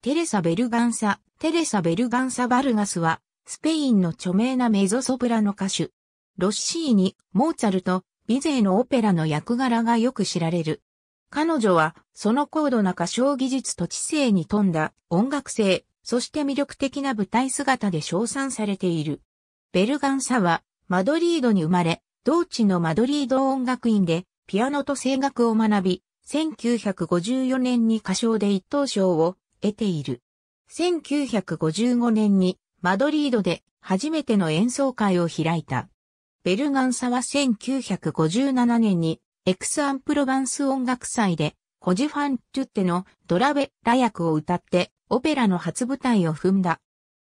テレサ・ベルガンサ、テレサ・ベルガンサ・バルガスは、スペインの著名なメゾソプラノ歌手。ロッシーニ、モーツァルト、ビゼーのオペラの役柄がよく知られる。彼女は、その高度な歌唱技術と知性に富んだ音楽性、そして魅力的な舞台姿で称賛されている。ベルガンサは、マドリードに生まれ、同地のマドリード音楽院で、ピアノと声楽を学び、1954年に歌唱で一等賞を得ている。1955年にマドリードで初めての演奏会を開いた。ベルガンサは1957年にエクスアンプロバンス音楽祭でホジファン・チュッテのドラベラ役を歌ってオペラの初舞台を踏んだ。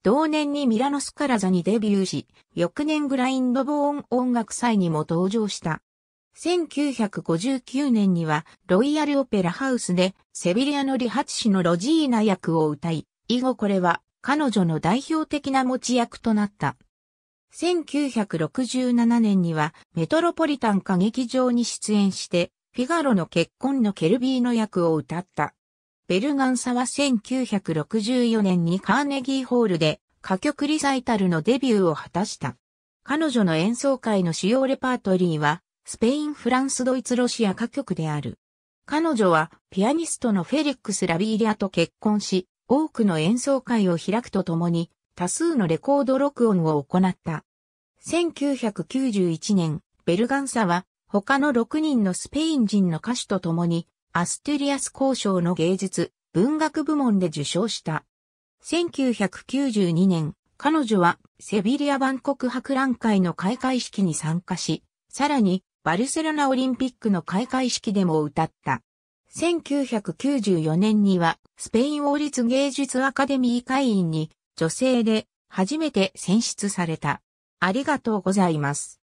同年にミラノスカラザにデビューし、翌年グラインドボーン音楽祭にも登場した。1959年にはロイヤルオペラハウスでセビリアの理髪師のロジーナ役を歌い、以後これは彼女の代表的な持ち役となった。1967年にはメトロポリタン歌劇場に出演して、フィガロの結婚のケルビーの役を歌った。ベルガンサは1964年にカーネギーホールで歌曲リサイタルのデビューを果たした。彼女の演奏会の主要レパートリーはスペイン、フランス、ドイツ、ロシア各局である。彼女はピアニストのフェリックス・ラビーリアと結婚し、多くの演奏会を開くとともに、多数のレコード録音を行った。1991年、ベルガンサは、他の6人のスペイン人の歌手とともに、アステリアス交渉の芸術、文学部門で受賞した。1992年、彼女はセビリア万国博覧会の開会式に参加し、さらにバルセロナオリンピックの開会式でも歌った。1994年には、スペイン王立芸術アカデミー会員に、女性で初めて選出された。ありがとうございます。